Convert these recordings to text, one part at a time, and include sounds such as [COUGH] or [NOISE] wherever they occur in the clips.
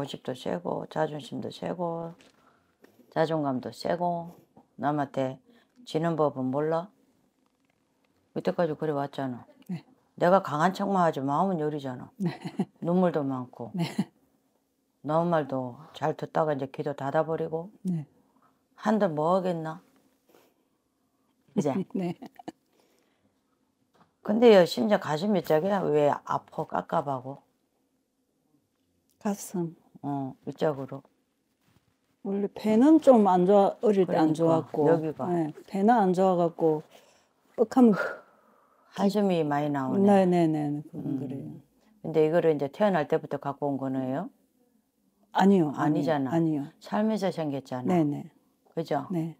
고집도 세고 자존심도 세고 자존감도 세고 남한테 지는 법은 몰라? 이때까지 그래 왔잖아. 네. 내가 강한 척만 하지 마음은 여리잖아 네. [LAUGHS] 눈물도 많고 네. 너무 말도 잘 듣다가 이제 귀도 닫아버리고 네. 한들 뭐 하겠나? 이제 [LAUGHS] 네. 근데 심지어 가슴이 저게 왜 아파 깝깝하고 가슴 어, 이쪽으로. 원래 배는 좀 안 좋아 어릴 그러니까, 때안 좋았고 여기가 네, 배는 안 좋아갖고 윽하면 한숨이 많이 나오네. 네네네 네, 네, 네, 음. 그래요. 근데 이거를 이제 태어날 때부터 갖고 온 거네요. 아니요, 아니잖아 아니요. 삶에서 생겼잖아. 네네. 그죠? 네.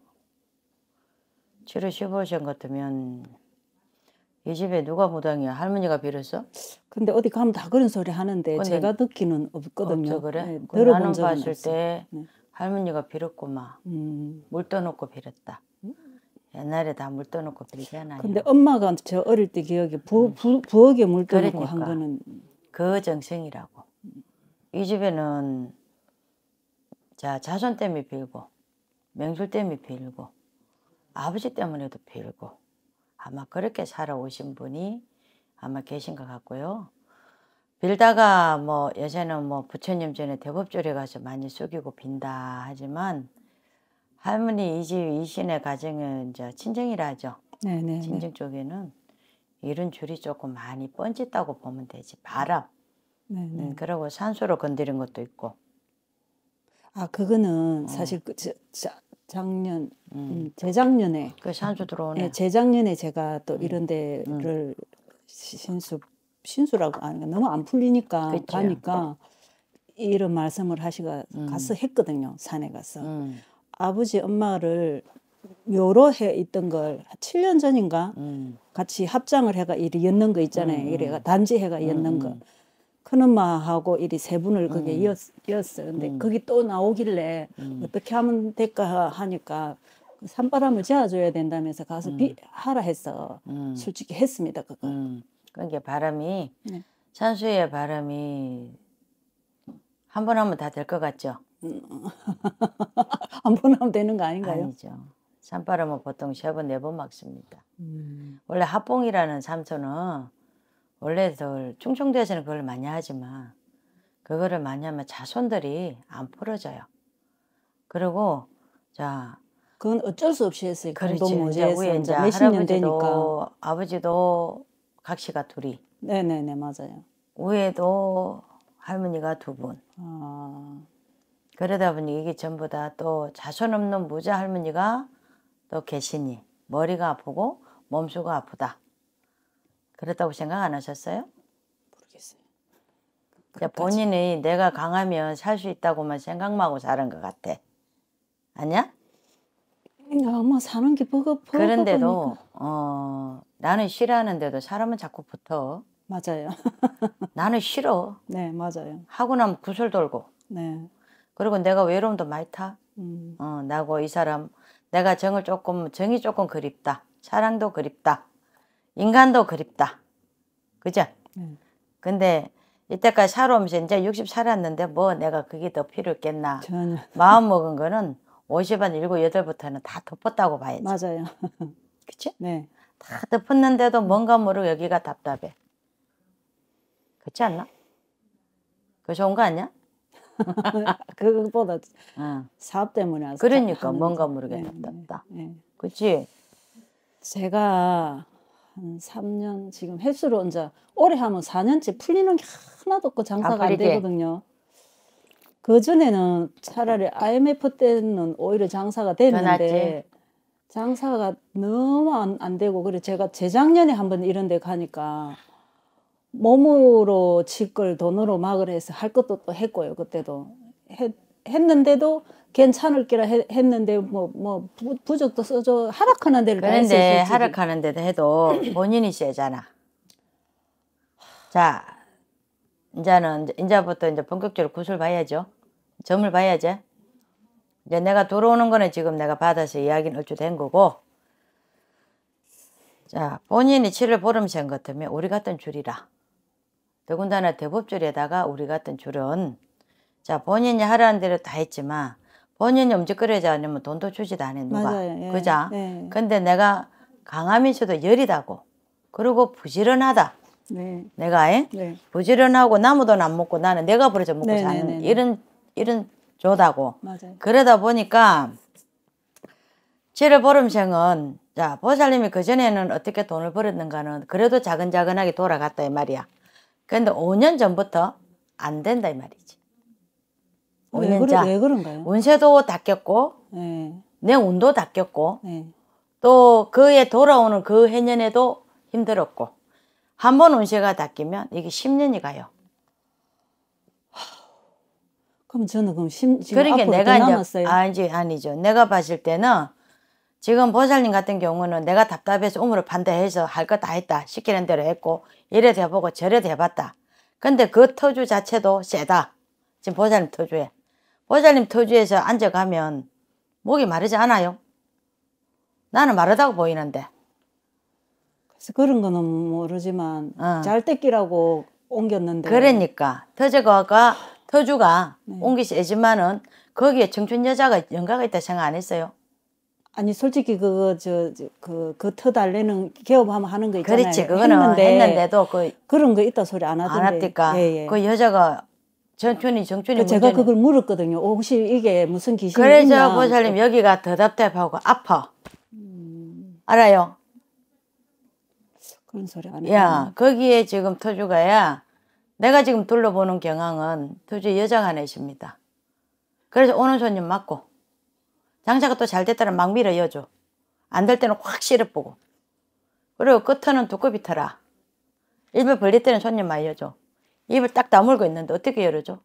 7월 15일 같으면 이 집에 누가 무당이야? 할머니가 빌었어? 근데 어디 가면 다 그런 소리 하는데 제가 듣기는 없거든요. 그래? 네, 그 들어본 적은 봤을 없어때 네. 할머니가 빌었구만. 음. 물 떠놓고 빌었다. 음. 옛날에 다 물 떠놓고 빌잖아요. 근데 엄마가 저 어릴 때 기억에 부, 음. 부, 부엌에 물 떠놓고 그러니까. 한 거는 그 정성이라고. 이 집에는 자 자손 때문에 빌고 명술 때문에 빌고 아버지 때문에도 빌고 아마 그렇게 살아오신 분이 아마 계신 것 같고요. 빌다가 뭐 요새는 뭐 부처님 전에 대법조리 가서 많이 숙이고 빈다 하지만 할머니 이집 이신의 가정은 이제 친정이라 죠 네네. 네. 친정 쪽에는 이런 줄이 조금 많이 번짓다고 보면 되지. 바람. 네, 네. 음, 그리고 산소로 건드린 것도 있고. 아 그거는 어. 사실 그, 저, 저, 작년 음. 음 재작년에 그 산소 들어오네. 예, 재작년에 제가 또 음. 이런 음. 데를 신수 신수라고 하는 아, 게 그러니까 너무 안 풀리니까 그쵸. 가니까 이런 말씀을 하시가 음. 가서 했거든요 산에 가서 음. 아버지 엄마를 여러 해 있던 걸 7년 전인가 음. 같이 합장을 해가 이리 엮는 거 있잖아요 음. 이래가 단지 해가 음. 엮는 거 음. 큰엄마하고 이리 세 분을 그게 이었, 이었어요 근데 거기 또 나오길래 어떻게 하면 될까 하니까 산바람을 제어줘야 된다면서 가서 음. 비, 하라 해서 음. 솔직히 했습니다 그거. 음. 그러니까 바람이 네. 산수의 바람이 한 번 하면 다 될 것 같죠. 음. [LAUGHS] 한번 하면 되는 거 아닌가요? 아니죠. 산바람은 보통 세 번, 네 번 막습니다. 음. 원래 합봉이라는 삼촌은 원래 덜충청대에서는 그걸 많이 하지만 그거를 많이 하면 자손들이 안 풀어져요. 그리고 자 그건 어쩔 수 없이 했어요. 공동모제에 이제, 몇십 년 되니까. 아버지도 각 씨가 둘이. 네네네 맞아요. 우에도 할머니가 두 분. 아... 그러다 보니 이게 전부 다 또 자손 없는 무자 할머니가 또 계시니 머리가 아프고 몸수가 아프다. 그렇다고 생각 안 하셨어요? 모르겠어요. 본인이 내가 강하면 살 수 있다고만 생각 하고 자란 것 같아. 아니야? 그럼요. 그러니까 뭐 사는 게 버거 버거 그런데도 어 나는 싫어하는데도 사람은 자꾸 붙어. 맞아요. [LAUGHS] 나는 싫어. 네, 맞아요. 하고 나면 구슬 돌고. 네. 그리고 내가 외로움도 많이 음. 어, 나고 이 사람 내가 정을 조금 정이 조금 그립다. 사랑도 그립다. 인간도 그립다. 그죠? 네. 근데 이때까지 살아오면서 이제 60 살았는데 뭐 내가 그게 더 필요 있겠나. 마음 먹은 거는 50원 7, 8부터는 다 덮었다고 봐야지. 맞아요. [LAUGHS] 그치? 네. 다 덮었는데도 뭔가 모르고 여기가 답답해. 그렇지 않나? 그거 좋은 거 아니야? [LAUGHS] 그것보다 어. 사업 때문에 그러니까 뭔가 모르게 네, 네, 답답다. 네, 네. 그치? 제가 한 3년 지금 횟수로 이제 오래 하면 4년째 풀리는 게 하나도 없고 장사가 안 되거든요. 그 전에는 차라리 IMF 때는 오히려 장사가 됐는데 장사가 너무 안, 안 되고 그래 제가 재작년에 한번 이런 데 가니까 몸으로 칠걸 돈으로 막을 해서 할 것도 또 했고요 그때도 했, 했는데도 괜찮을 기라 했는데 뭐뭐 뭐, 뭐 부적도 써줘 하락하는 데를 그런데 하락하는 데도 해도 본인이 세잖아 자 이제는 이제부터 이제 본격적으로 구슬 봐야죠. 점을 봐야지. 이제 내가 들어오는 거는 지금 내가 받아서 이야기는 얼추 된 거고 자 본인이 7월 보름생 같으면 우리 같은 줄이라 더군다나 대법줄에다가 우리 같은 줄은 자 본인이 하라는 대로 다 했지만 본인이 움직거리지 않으면 돈도 주지도 않아 누가 맞아요. 예. 그자 예. 근데 내가 강함인 수도 열이다고 그리고 부지런하다 네. 내가 네. 부지런하고 나무도 안 먹고 나는 내가 부러져 먹고 네, 네 사는 네, 네, 이런 이런 조다고. 맞아요. 그러다 보니까 칠월 보름생은 자 보살님이 그 전에는 어떻게 돈을 벌었는가는 그래도 자근자근하게 돌아갔다 이 말이야. 그런데 5년 전부터 안 된다 이 말이지. 5년 전. 왜 그런가요? 운세도 닦였고 네. 내 운도 닦였고 또 그에 돌아오는 그 해년에도 힘들었고 한번 운세가 닦이면 이게 10년이 가요. 그럼 저는 그럼 심, 지금 그러니까 앞으로 내 남았어요? 아, 이제 아니죠. 내가 봤을 때는 지금 보살님 같은 경우는 내가 답답해서 우물을 반대해서 할 거 다 했다. 시키는 대로 했고 이래 대보고 저래 대봤다. 근데 그 터주 자체도 세다. 지금 보살님 터주에. 보살님 터주에서 앉아가면 목이 마르지 않아요? 나는 마르다고 보이는데. 그래서 그런 거는 모르지만 어. 잘때끼라고 옮겼는데. 그러니까 터제가 터주가 네. 옮기시지만은 거기에 청춘 여자가 연가가 있다 생각 안 했어요. 아니 솔직히 그거 저 그 그 터달래는 개업하면 하는 거 있잖아요. 그렇지 그거는 했는데, 도그 그런 거 있다 소리 안 하던데. 안 합니까? 예, 예. 그 여자가 정춘이 정춘이 그 제가 그걸 물었거든요. 어, 혹시 이게 무슨 귀신이냐. 그래서 보살님 여기가 더 답답하고 아파. 음... 알아요. 그런 소리 안 해. 야, 거기에 지금 토주가야 내가 지금 둘러보는 경향은 토주 여장하네십니다. 그래서 오는 손님 맞고 장사가 또 잘 됐다면 막 밀어 여줘. 안 될 때는 확 실어보고 그리고 끝에는 두꺼비 타라. 입을 벌릴 때는 손님 많 여줘. 입을 딱 다물고 있는데 어떻게 열어줘?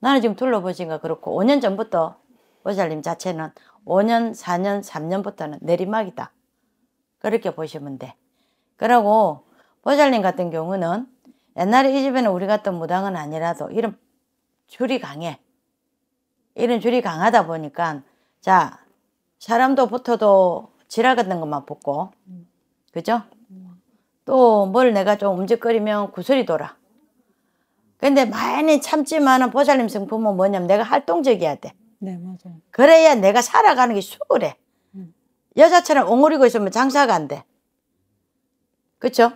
나는 지금 둘러보신가 그렇고 5년 전부터 오잘님 자체는 5년, 4년, 3년부터는 내리막이다. 그렇게 보시면 돼. 그러고 보잘님 같은 경우는 옛날에 이 집에는 우리 같은 무당은 아니라도 이런 줄이 강해. 이런 줄이 강하다 보니까 자 사람도 붙어도 지랄 같은 것만 붙고 그죠? 또 뭘 내가 좀 움직거리면 구슬이 돌아. 근데 많이 참지만은 보살님 성품은 뭐냐면 내가 활동적이야 돼. 네, 맞아요. 그래야 내가 살아가는 게 수월해. 음. 여자처럼 옹우리고 있으면 장사가 안 돼. 그렇죠?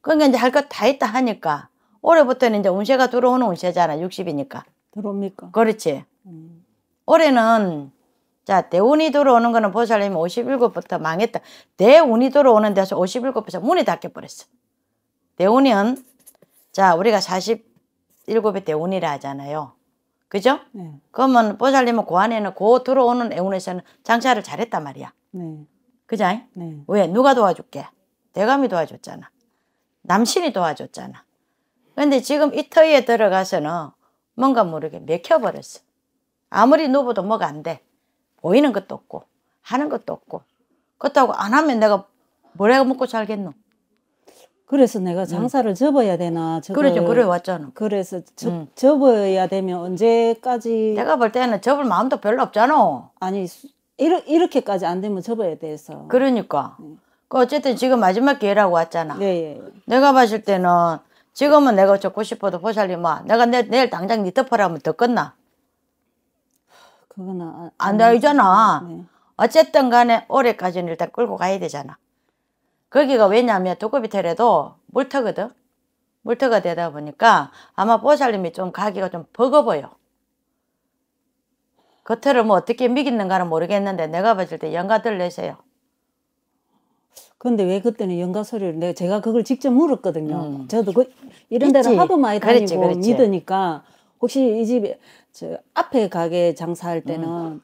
그러니까 이제 할 것다 했다 하니까 올해부터는 이제 운세가 들어오는 운세잖아. 60이니까. 들어옵니까? 그렇지. 음. 올해는 자 대운이 들어오는 거는 보살님이 57부터 망했다. 대운이 들어오는 데서 57부터 문이 닫혀버렸어. 대운이은 자 우리가 47의 대운이라 하잖아요. 그죠? 네. 그러면 보살님은 그 안에는 고 들어오는 애운에서는 장사를 잘했단 말이야. 네. 그죠? 네. 왜? 누가 도와줄게? 대감이 도와줬잖아. 남신이 도와줬잖아. 근데 지금 이터에 들어가서는 뭔가 모르게 맥혀버렸어. 아무리 누워도 뭐가 안 돼. 보이는 것도 없고 하는 것도 없고 그렇다고 안 하면 내가 뭐래 먹고 살겠노. 그래서 내가 음. 장사를 음. 접어야 되나 그러죠 그래 왔잖아 그래서 저, 음. 접어야 되면 언제까지 내가 볼 때는 접을 마음도 별로 없잖아 아니 이렇게까지 이안 되면 접어야 돼서 그러니까 음. 그 어쨌든 지금 마지막 기회라고 왔잖아. 네, 예, 예. 내가 봤을 때는 지금은 내가 적고 싶어도 보살님아 뭐, 내가 내, 내일 당장 니 네 덮어라면 더끝나 그거는 안, 아, 안 되잖아. 네. 어쨌든 간에 올해까지는 일단 끌고 가야 되잖아. 거기가 왜냐하면 두꺼비 테에도 물터거든. 물터가 되다 보니까 아마 보살님이 좀 가기가 좀 버거 워요 겉에를 그 뭐 어떻게 미겠는가는 모르겠는데 내가 봤을 때 연가들 내세요. 근데 왜 그때는 연가 소리를 내가 제가 그걸 직접 물었거든요. 음. 저도 그 이런 데를 하도 많이 다니고 그랬지, 그랬지. 믿으니까 혹시 이 집에 저 앞에 가게 장사할 음. 때는 음.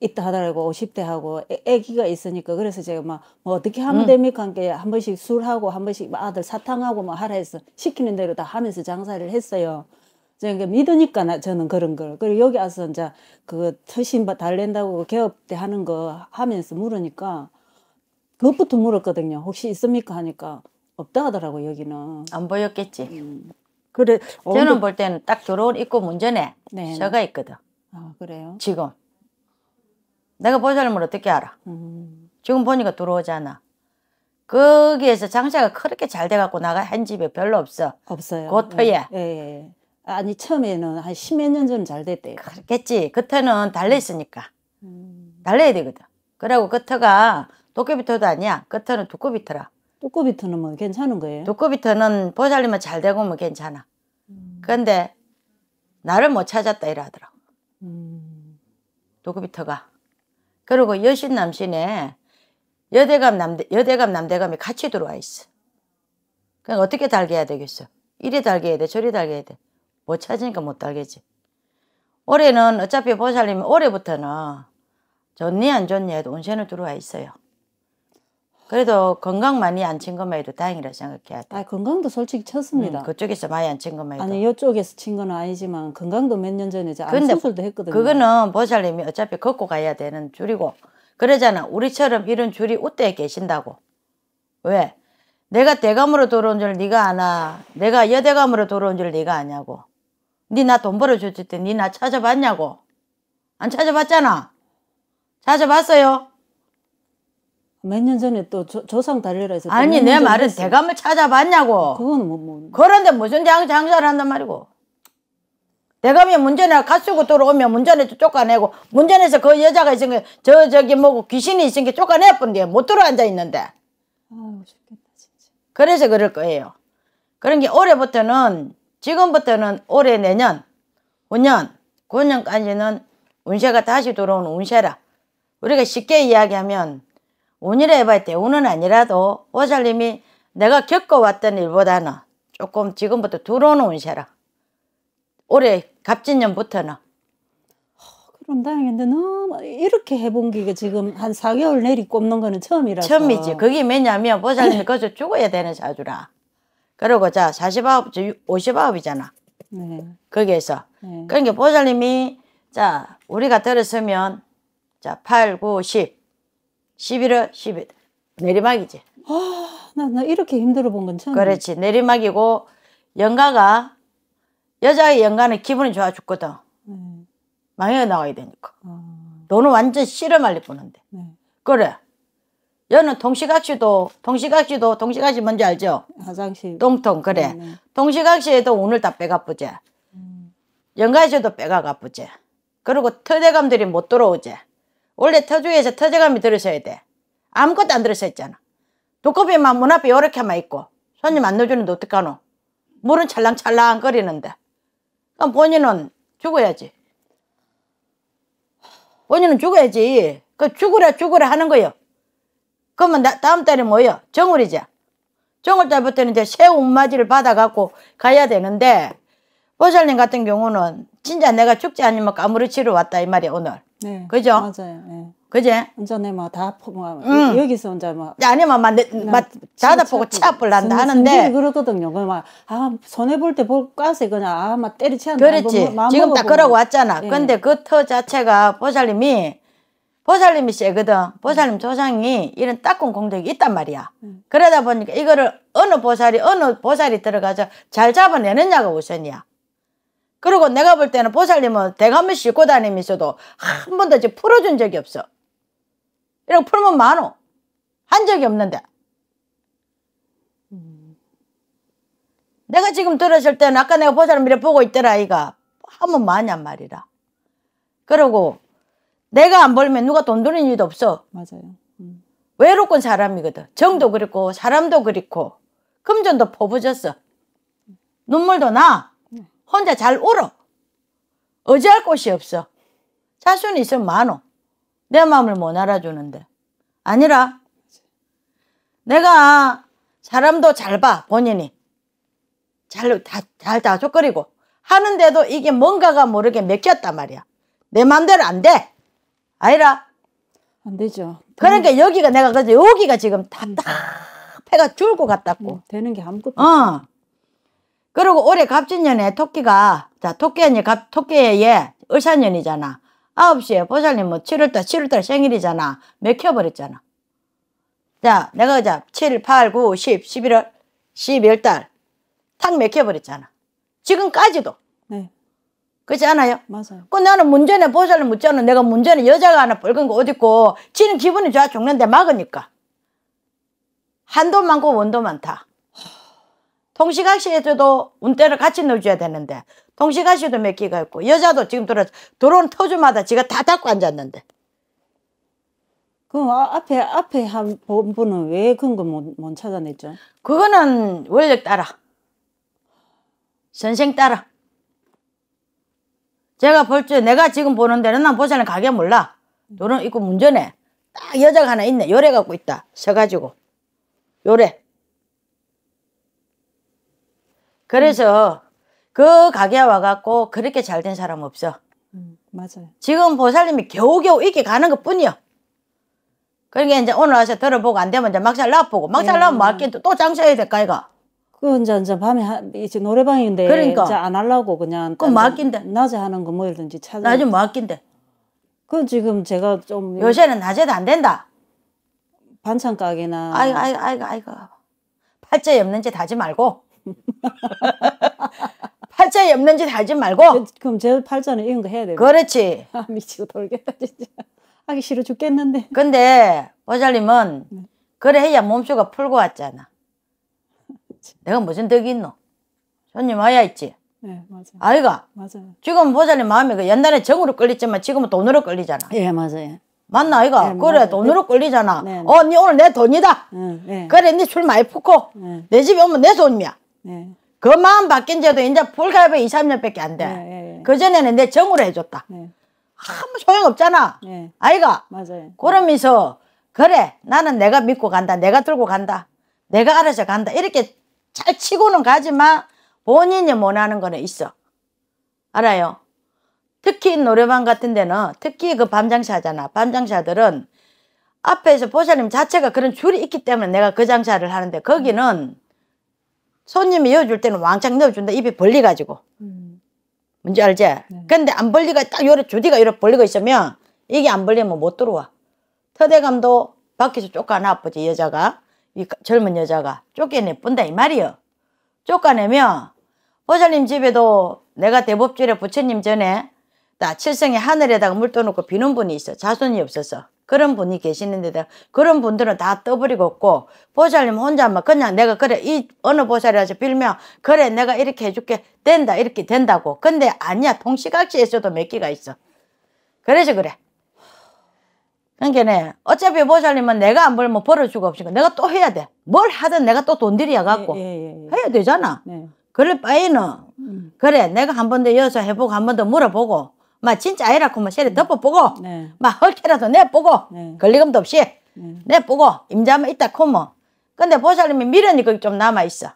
있다 하더라고 50대하고 애기가 있으니까 그래서 제가 막 뭐 어떻게 하면 음. 됩니까? 함께 한 번씩 술하고 한 번씩 아들 사탕하고 뭐 하라 해서 시키는 대로 다 하면서 장사를 했어요. 그러니까 믿으니까 나, 저는 그런 걸. 그리고 여기 와서 이제 그 터신 달랜다고 개업 때 하는 거 하면서 물으니까 그것부터 물었거든요. 혹시 있습니까 하니까 없다 하더라고 여기는. 안 보였겠지. 음. 그래. 어, 저는 볼 때는 딱 들어온 입구 문전에 네. 서가 있거든. 아 그래요? 지금. 내가 보자면 어떻게 알아? 음. 지금 보니까 들어오잖아. 거기에서 장사가 그렇게 잘 돼갖고 나가 한집에 별로 없어. 없어요. 고터에. 예, 예, 예. 아니 처음에는 한 십 몇 년 전 잘 됐대요. 그렇겠지. 그때는 달려 있으니까. 음. 달려야 되거든. 그러고 그터가 도깨비터도 아니야. 끝에는 두꺼비터라. 두꺼비터는 뭐 괜찮은 거예요? 두꺼비터는 보살님은 잘 되고 뭐 괜찮아. 그런데 나를 못 찾았다 이러더라고. 음. 두꺼비터가. 그리고 여신 남신에 여대감 남대 여대감 남대감이 같이 들어와 있어. 그럼 어떻게 달게 해야 되겠어? 이리 달게 해야 돼, 저리 달게 해야 돼. 못 찾으니까 못달게지 올해는 어차피 보살님이 올해부터는 좋니 안 좋니 해도 온천을 들어와 있어요. 그래도 건강 많이 안친 것만 해도 다행이라 생각해야 돼. 아, 건강도 솔직히 쳤습니다. 음, 그쪽에서 많이 안친 것만 해도. 아니, 이쪽에서 친 건 아니지만 건강도 몇 년 전에 이제 암 수술도 했거든요. 그거는 보살님이 어차피 걷고 가야 되는 줄이고 그러잖아. 우리처럼 이런 줄이 우대에 계신다고. 왜? 내가 대감으로 돌아온 줄 네가 아나. 내가 여대감으로 돌아온 줄 네가 아냐고. 네 나 돈 벌어줬을 때 네 나 찾아봤냐고. 안 찾아봤잖아. 찾아봤어요? 몇년 전에 또 조, 상달래라해서 아니 내 말은 했어 대감을 찾아봤냐고. 그거는 뭐, 뭐. 그런데 무슨 장, 장사를 한단 말이고. 대감이 문전에 가쓰고 들어오면 문전에 서 쫓아내고 문전에서 그 여자가 있은 게저 저기 뭐고 귀신이 있은 게 쫓아내 버린 게못 들어앉아 있는데. 그래서 그럴 거예요. 그런 게 올해부터는 지금부터는 올해 내년 5년 9년까지는 운세가 다시 들어오는 운세라. 우리가 쉽게 이야기하면 운이라 해봐야 돼. 운은 아니라도 오살님이 내가 겪어왔던 일보다는 조금 지금부터 들어오는 운세라. 올해 갑진년부터는. 그럼 다행인데 너무 이렇게 해본 게 지금 한 4개월 내리 꼽는 거는 처음이라서. 처음이지. 그게 왜냐면 보살님이 거기서 죽어야 되는 자주라. 그러고자 49, 59이잖아. 네. 거기에서. 네. 그러니까 보살님이 자 우리가 들었으면 자 8, 9, 10 11월 10일 내리막이지. 아, 나, 나 이렇게 힘들어 본 건 처음. 그렇지. 내리막이고 연가가 여자의 연가는 기분이 좋아 죽거든. 네. 망해 나가야 되니까. 아. 너는 완전 씨어 말릴 뻔한데. 네. 그래. 여는 동시각시도 동시각시도 동시각시 뭔지 알죠? 화장실. 똥통 그래. 네, 네. 동시각시에도 오늘 다 빼가 뿌지 음. 연가에서도 빼가 가쁘지 그리고 터대감들이 못 들어오제. 원래 터주에서 터져가이 들으셔야 돼. 아무것도 안 들으셔 있잖아. 두꺼비만 문 앞에 요렇게만 있고 손님 안 넣어주는데 어떡하노? 물은 찰랑찰랑 거리는데. 그럼 본인은 죽어야지. 본인은 죽어야지. 그 죽으라 죽으라 하는 거요. 그러면 나, 다음 달이 뭐요? 예정월이자 정월 달부터는 이제 새운마이를 받아갖고 가야 되는데 보살님 같은 경우는 진짜 내가 죽지 않으면 까무러치러 왔다 이 말이야 오늘. 네. 그죠? 맞아요. 네. 그제? 운전에 뭐다 포뭐 응. 여기서 혼자 뭐. 아니면 막막 뭐, 내, 네. 자다 보고 치 아플란다 하는데 그러거든요 그막아 손해 볼 때 볼까서 그냥 아막 때리치한다. 뭐 그렇지. 뭐, 지금 딱 그러고 왔잖아. 예. 근데 그 터 자체가 보살님이 보살님이 세거든. 보살님 네. 조상이 이런 따꾼 공덕이 있단 말이야. 그러다 보니까 이거를 어느 보살이 어느 보살이 들어가서 잘 잡아내느냐가 우선이야. 그리고 내가 볼 때는 보살님은 대가면 씻고 다니면서도 한 번도 이제 풀어준 적이 없어. 이렇게 풀면 많어. 한 적이 없는데. 내가 지금 들었을 때는 아까 내가 보살님 이래 보고 있더라 아 이가 하면 마냔 말이라. 그러고 내가 안 벌면 누가 돈 드는 일도 없어. 맞아요. 음. 외롭건 사람이거든. 정도 그렇고 사람도 그렇고 금전도 퍼부졌어. 눈물도 나. 혼자 잘 울어. 어지할 곳이 없어. 자손이 있으면 많어. 내 마음을 못 알아주는데. 아니라 내가 사람도 잘 봐, 본인이. 잘, 다, 잘 다족거리고 하는데도 이게 뭔가가 모르게 맥혔단 말이야. 내 맘대로 안 돼. 아니라. 안 되죠. 그러니까 되 음. 여기가 내가 그래서 여기가 지금 음. 답답해가 줄고 갔다고. 음, 되는 게 아무것도 어. 그리고 올해 갑진년에 토끼가 자토끼 언니 갑 토끼에 을사년이잖아. 아홉 시에 보살님 뭐 7월달 7월달 생일이잖아. 맥혀버렸잖아. 자 내가 자 7, 8, 9, 10, 11월 12월달 탁 맥혀버렸잖아. 지금까지도. 네. 그렇지 않아요? 맞아요. 그 나는 문제는 보살님 묻잖아. 내가 문제는 여자가 하나 붉은 거 어딨고 지는 기분이 좋아 죽는데 막으니까. 한도 많고 원도 많다. 통시각시에서도 운대를 같이 넣어줘야 되는데 통시각시도 몇개가 있고 여자도 지금 들어 들어온 터주마다 지가 다 닫고 앉았는데 그 아, 앞에 앞에 한 분은 왜 그런 거 못 못 찾아냈죠? 그거는 원력 따라 선생 따라 제가 볼때 내가 지금 보는 데는 난 보자는 가게 몰라 노는 있고 문전에딱 여자가 하나 있네 요래 갖고 있다 서가지고 요래 그래서 그 가게 와갖고 그렇게 잘 된 사람 없어. 음, 맞아요. 지금 보살님이 겨우겨우 이렇게 가는 것 뿐이요. 그러니까 이제 오늘 와서 들어보고 안 되면 이제 막잘 놔보고 막잘 놔면 맞게 또, 또 장사해야 될까 이가 그 이제 이제 밤에 하, 이제 노래방인데 그러니까 이제 안 하려고 그냥 그 맡긴데 뭐 낮에 하는 거 뭐든지 찾아 낮에 맡긴데 뭐 그건 지금 제가 좀 요새는 낮에도 안 된다 반찬 가게나 아이고 아이고 아이고 아이고 팔자에 없는 짓 하지 말고 팔자에 없는 짓 하지 말고. 그, 그럼 제 팔자는 이런 거 해야 돼. 그렇지. 아, 미치고 돌겠다 진짜. 하기 싫어 죽겠는데. 근데 보잘님은 네. 그래 해야 몸수가 풀고 왔잖아. 내가 무슨 덕이 있노? 손님 와야 있지. 네, 맞아요. 아이가? 맞아요. 지금 보자님 마음이 그 옛날에 정으로 끌리지만 지금은 돈으로 끌리잖아. 예, 맞아요. 맞나, 아이가? 네, 그래, 맞아요. 돈으로 끌리잖아. 네, 네, 어, 니 오늘 내 돈이다. 네. 그래, 니 술 많이 푸고 내 집에 오면 내 돈이야. 네. 그 마음 바뀐 지도 이제 불가입에 2, 3년밖에 안 돼. 네, 네, 예, 예. 그전에는 내 정으로 해줬다. 네. 아무 소용없잖아. 네. 아이가. 맞아요. 그러면서 그래 나는 내가 믿고 간다. 내가 들고 간다. 내가 알아서 간다. 이렇게 잘 치고는 가지만 본인이 원하는 거는 있어. 알아요? 특히 노래방 같은 데는 특히 그 밤장사잖아. 밤장사들은 앞에서 보살님 자체가 그런 줄이 있기 때문에 내가 그 장사를 하는데 거기는 손님이 넣어줄 때는 왕창 넣어준다. 입이 벌리가지고. 음. 뭔지 알지? 네. 근데 안 벌리가 딱 요래 주디가 요래 벌리고 있으면 이게 안 벌리면 못 들어와. 터대감도 밖에서 쫓아나 아프지 여자가. 이 젊은 여자가 쫓겨내 뿐다 이말이여 쫓아내면 보살님 집에도 내가 대법질에 부처님 전에 나 칠성의 하늘에다가 물 떠놓고 비는 분이 있어. 자손이 없어서. 그런 분이 계시는데 그런 분들은 다 떠버리고 없고 보살님 혼자 막 그냥 내가 그래 이 어느 보살이라서 빌면 그래 내가 이렇게 해줄게 된다 이렇게 된다고 근데 아니야 동시각시에서도 몇 개가 있어 그래서 그래 그러니까 네, 어차피 보살님은 내가 안 벌면 벌어주고 없으니까 내가 또 해야 돼 뭘 하든 내가 또 돈들여 갖고 예, 예, 예, 예. 해야 되잖아 네. 그럴 바에는 음. 그래 내가 한 번 더 여기서 해보고 한 번 더 물어보고 막 진짜 아이라고 막 세례 네. 덮어보고 네. 막 헐케라도 내보고 네. 걸리금도 없이 네. 내보고 임자만 있다 코면 근데 보살님이 미련이 거기 좀 남아있어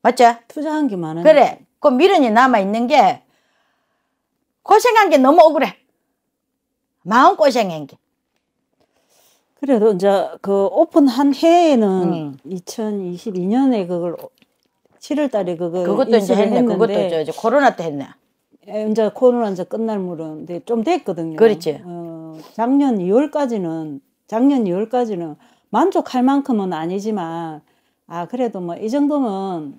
맞죠? 투자한 게 많아요 그래 그 미련이 남아있는 게 고생한 게 너무 억울해 마음 고생한 게 그래도 이제 그 오픈한 해에는 음. 2022년에 그걸 7월 달에 그걸 그것도 이제 했네 했는데. 그것도 이제 코로나 때 했네 이제 코로나 이제 끝날 무렵 좀 됐거든요. 그렇지. 어, 작년 2월까지는 작년 2월까지는 만족할 만큼은 아니지만 아 그래도 뭐 이 정도면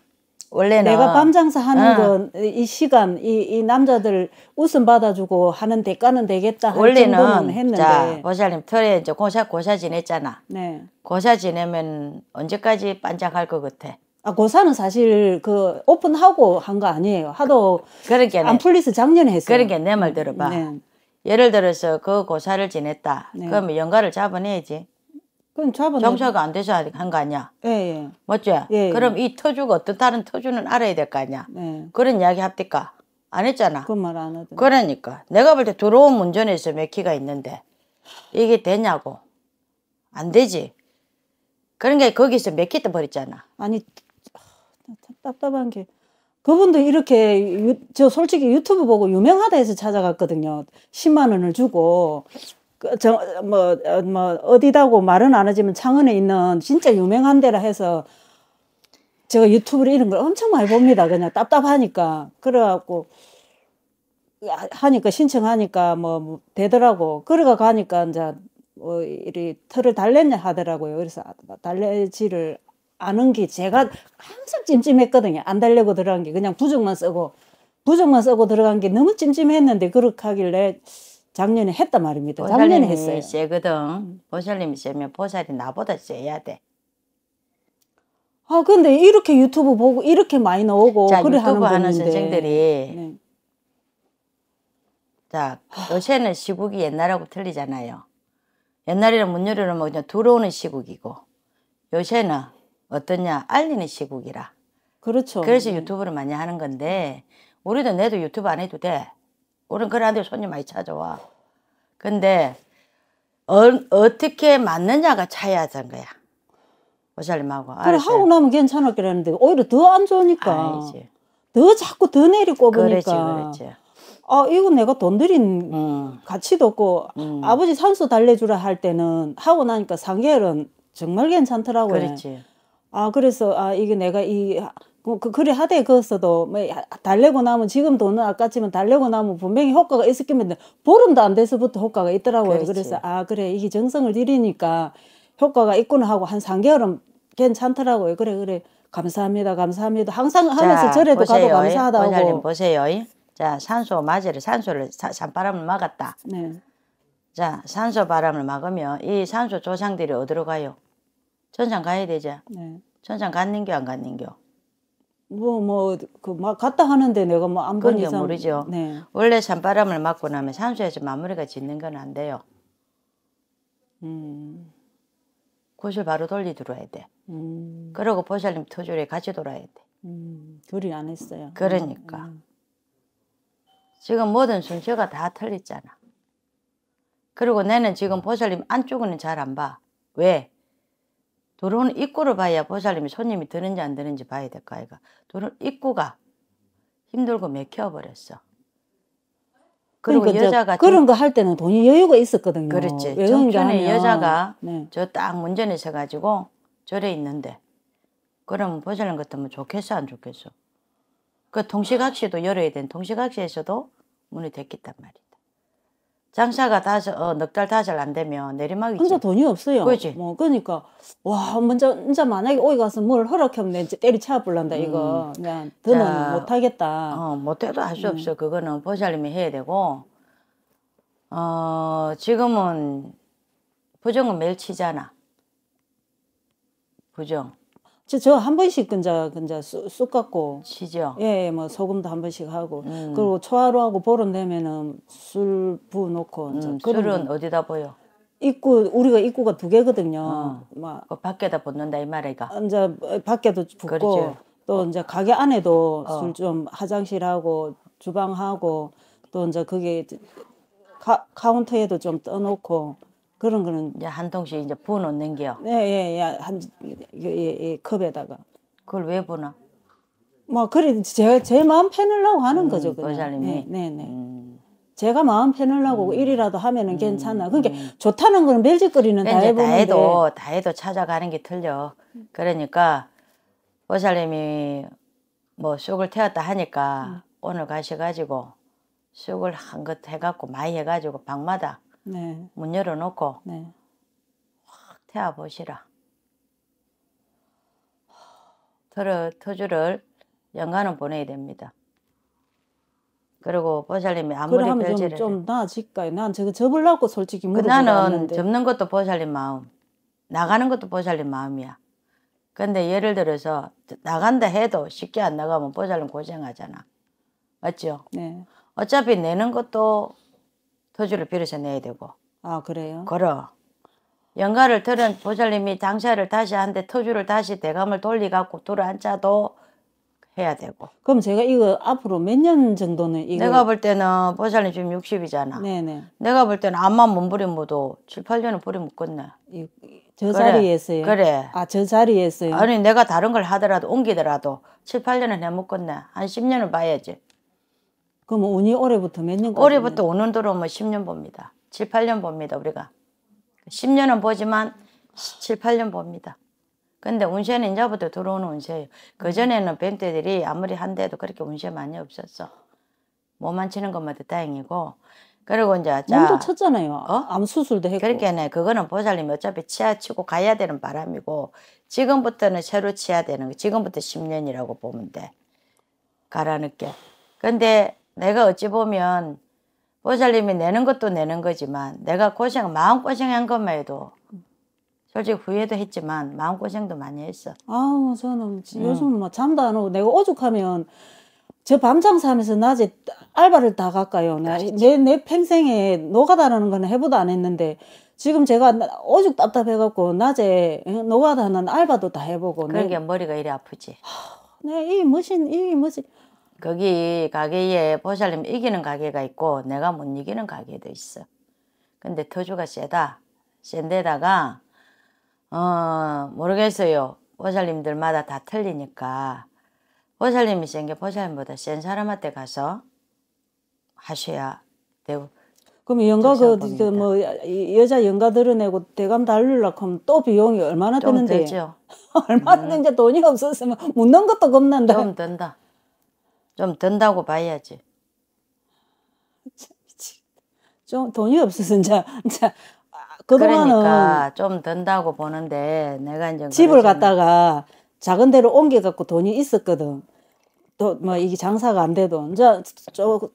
원래는 내가 밤 장사하는 응. 건이 시간 이, 이 남자들 웃음 받아주고 하는 대가는 되겠다 원래는 했는데 자 고사님 털에 이제 고사 고사 지냈잖아. 네. 고사 지내면 언제까지 반짝할 것 같아? 아, 고사는 사실 그 오픈하고 한 거 아니에요. 하도 그렇게 그러니까 안 풀리서 작년에 했어요. 그러게 그러니까 니내말 들어봐. 네. 예를 들어서 그 고사를 지냈다. 네. 그럼면 연가를 잡아내야지. 그건 잡아. 내 정서가 안 돼서 한 거 아니야. 예, 예. 맞죠 예, 예. 그럼 이 터주가 어떤 다른 터주는 알아야 될 거 아니야. 예. 그런 이야기 합디까안 했잖아. 그 말 안 하더. 그러니까 내가 볼 때 들어온 운전에서 몇 키가 있는데 이게 되냐고. 안 되지. 그런 그러니까 게 거기서 몇 키도 버렸잖아. 아니 참 답답한 게 그분도 이렇게 유, 저 솔직히 유튜브 보고 유명하다 해서 찾아갔거든요. 10만 원을 주고 그 저뭐 어, 뭐 어디다고 말은 안 하지만 창원에 있는 진짜 유명한 데라 해서 제가 유튜브를 이런 걸 엄청 많이 봅니다. 그냥 답답하니까 그래갖고 하니까 신청하니까 뭐, 뭐 되더라고. 그러가 가니까 이제 뭐 이리 털을 달랬냐 하더라고요. 그래서 아, 달래지를 아는 게 제가 항상 찜찜했거든요. 안 달려고 들어간 게 그냥 부적만 쓰고 부적만 쓰고 들어간 게 너무 찜찜했는데 그렇게 하길래 작년에 했단 말입니다. 작년에 했어요. 쎄거든. 보살님이 쎄면 보살이 나보다 쎄야 돼. 아 근데 이렇게 유튜브 보고 이렇게 많이 나오고 자, 그래 유튜브 하는, 하는 선생들이 네. 자 요새는 시국이 옛날하고 틀리잖아요. 옛날에는 문 열어놓으면 그냥 들어오는 시국이고 요새는 어떠냐 알리는 시국이라. 그렇죠. 그래서 음. 유튜브를 많이 하는 건데 우리도 내도 유튜브 안 해도 돼. 우리는 그런데 손님 많이 찾아와. 근데 어, 떻게 맞느냐가 차이하던 거야. 오살님하고. 그래 알았어요? 하고 나면 괜찮을 거는데 오히려 더 안 좋으니까. 아니지. 더 자꾸 더 내리 꼽으니까. 그렇지, 그렇지. 아 이건 내가 돈 들인 음. 가치도 없고 음. 아버지 산소 달래주라 할 때는 하고 나니까 3개월은 정말 괜찮더라고요. 그렇지. 아 그래서 아 이게 내가 이 그, 그, 그래 하되 그었어도 뭐 달래고 나면 지금 돈은 아깝지만 달래고 나면 분명히 효과가 있었겠는데 보름도 안 돼서부터 효과가 있더라고요. 그렇지. 그래서 아 그래 이게 정성을 들이니까 효과가 있구나 하고 한 3개월은 괜찮더라고요. 그래 그래 감사합니다 감사합니다 항상 하면서 자, 절에도 보세요. 가도 감사하다고. 원장님 보세요. 자 산소 맞이를 산소를 산바람을 막았다. 네. 자 산소 바람을 막으면 이 산소 조상들이 어디로 가요? 천장 가야 되자 네. 전장 갔는겨 안 갔는겨. 뭐뭐 그 막 갔다 뭐, 하는데 내가 뭐안 보니 이상... 모르죠. 네. 원래 산바람을 맞고 나면 산소에서 마무리가 짓는 건 안 돼요. 음. 곳을 바로 돌리 들어야 돼. 음. 그러고 보살님 터줄에 같이 돌아야 돼. 음. 둘이 안 했어요. 그러니까. 음. 지금 모든 순서가 다 틀렸잖아. 그리고 내는 지금 보살님 안쪽은 잘 안 봐. 왜? 들어오는 입구를 봐야 보살님이 손님이 드는지 안 드는지 봐야 될 거 아이가. 들어오는 입구가 힘들고 맥혀버렸어. 그리고 그러니까 여자가 그런 거 할 때는 돈이 여유가 있었거든요. 그렇지. 정전에 여자가 네. 저딱 문전에 서 가지고 절에 있는데 그럼 보자는 것 같으면 좋겠어 안 좋겠어. 그 동시각시도 열어야 된 동시각시에서도 문이 됐겠단 말이야. 장사가 다섯 어, 넉 달 다섯 안 되면 내리막이지. 혼자 돈이 없어요. 그지. 뭐 그러니까 와 먼저 혼자 만약에 오이 가서 뭘 허락하면 내 때리쳐 불란다 이거. 음. 그냥 더는 못하겠다. 어 못해도 할수 음. 없어. 그거는 보살님이 해야 되고. 어 지금은 부정은 매일 치잖아. 부정. 저한 번씩 근자 근자 쑥 갖고 치죠. 예, 예, 뭐 소금도 한 번씩 하고 음. 그리고 초하루하고 보름 되면은 술 부어 놓고 음, 술은 어디다 보여? 입구 우리가 입구가 두 개거든요. 어. 막 그 밖에다 붓는다 이 말이가. 아, 이제 밖에도 붓고 그렇지. 또 어. 이제 가게 안에도 어. 술좀 화장실하고 주방하고 또 이제 그게 카, 카운터에도 좀 떠놓고 그런 거는 이제 한 통씩 이제 부어 놓는 게요. 네, 예, 예, 한 예, 예, 예, 컵에다가. 그걸 왜 부나? 뭐 그래 제, 제 마음 편하려고 하는 음, 거죠, 그냥. 님이 네, 네. 네. 음. 제가 마음 편하려고 음. 일이라도 하면은 음. 괜찮아. 그러니까 음. 좋다는 거 멜짓거리는 그러니까 다해보는다 해도 다 해도 찾아가는 게 틀려. 그러니까 보살님이 뭐 쑥을 태웠다 하니까 음. 오늘 가셔가지고 쑥을 한 것 해갖고 많이 해가지고 방마다 네. 문 열어놓고 네. 확 태워보시라. 터러, 터주를 연간은 보내야 됩니다. 그리고 보살님이 아무리 그 별지를 좀, 좀 나아질까요? 난 저거 접으려고 솔직히 그나는 접는 것도 보살님 마음 나가는 것도 보살님 마음이야 근데 예를 들어서 나간다 해도 쉽게 안 나가면 보살님 고생하잖아 맞죠? 네. 어차피 내는 것도 토지를 빌어서 내야 되고. 아 그래요? 걸어. 연가를 들은 보살님이 당샤를 다시 한데 토주를 다시 대감을 돌리갖고 둘러앉아도 해야 되고. 그럼 제가 이거 앞으로 몇 년 정도는 이거 내가 볼 때는 보살님 지금 60이잖아. 네네. 내가 볼 때는 암만 몸 부림어도 7, 8년은 부림묻겠네. 저 자리에서요. 그래. 아저 자리에서요. 아니 내가 다른 걸 하더라도 옮기더라도 7, 8년은 해먹겠네. 한 10년은 봐야지. 그럼 운이 올해부터 몇년 올해부터 오는도로뭐 10년 봅니다. 7, 8년 봅니다, 우리가. 10년은 보지만 7, 8년 봅니다. 근데 운세는 이제부터 들어오는 운세예요. 그전에는 뱀떼들이 아무리 한데도 그렇게 운세 많이 없었어. 몸 안 치는 것마도 다행이고. 그리고 이제 자, 몸도 쳤잖아요. 어? 암 수술도 했고. 그렇게네. 그거는 보살님 어차피 치아 치고 가야 되는 바람이고 지금부터는 새로 치야 되는 거. 지금부터 10년이라고 보면 돼. 가라앉게. 근데 내가 어찌 보면 보살님이 내는 것도 내는 거지만 내가 고생 마음고생한 것만 해도 솔직히 후회도 했지만 마음고생도 많이 했어. 아우 저는 음. 요즘 막 잠도 안 오고 내가 오죽하면 저 밤장사면서 낮에 알바를 다 갈까요? 내내 내 평생에 노가다라는 거 해보도 안 했는데 지금 제가 오죽 답답해갖고 낮에 노가다는 알바도 다 해보고 그러게 그러니까 머리가 이리 아프지. 하, 이 머신 이 머신 거기 가게에 보살님 이기는 가게가 있고 내가 못 이기는 가게도 있어. 근데 터주가 세다. 센데다가 어 모르겠어요. 보살님들마다 다 틀리니까 보살님이 센 게 보살님보다 센 사람한테 가서 하셔야 되고 그럼 연가 그뭐 여자 연가 들어내고 대감 달리려고 하면 또 비용이 얼마나 드는데? [LAUGHS] 얼마 든지는 음. 돈이 없었으면 묻는 것도 겁난다. 좀 든다. 좀 든다고 봐야지. 좀 돈이 없어서 이제, 이제 그동안은 그러니까 좀 든다고 보는데 내가 이제 집을 갖다가 작은 데로 옮겨 갖고 돈이 있었거든. 또 뭐 이게 장사가 안 돼도 이제 쪽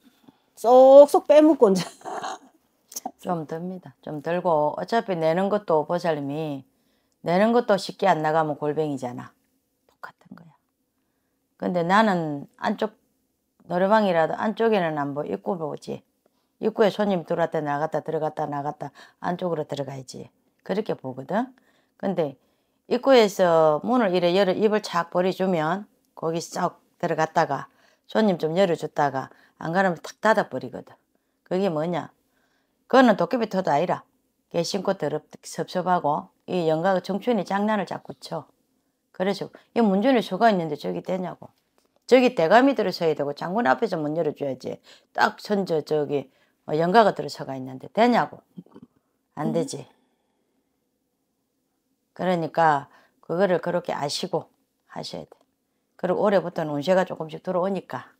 쏙쏙 빼먹고 이제 [LAUGHS] 좀 듭니다. 좀 들고 어차피 내는 것도 보살님이 내는 것도 쉽게 안 나가면 골뱅이잖아. 똑같은 거야. 근데 나는 안쪽 노래방이라도 안쪽에는 안 보고 입구 보지. 입구에 손님 들어왔다 나갔다 들어갔다 나갔다 안쪽으로 들어가야지. 그렇게 보거든. 근데 입구에서 문을 이래 열어 입을 착 버려주면 거기 쏙 들어갔다가 손님 좀 열어줬다가 안 가면 려탁 닫아버리거든. 그게 뭐냐. 그거는 도깨비 터도 아니라 개신고 더럽 섭섭하고 이 영가가 청춘이 장난을 자꾸 쳐. 그래서 이 문전에 수가 있는데 저기 되냐고. 저기 대감이 들어서야 되고 장군 앞에서 문 열어줘야지. 딱 선저 저기 어, 영가가 들어서가 있는데 되냐고. 안 음. 되지. 그러니까 그거를 그렇게 아시고 하셔야 돼. 그리고 올해부터는 운세가 조금씩 들어오니까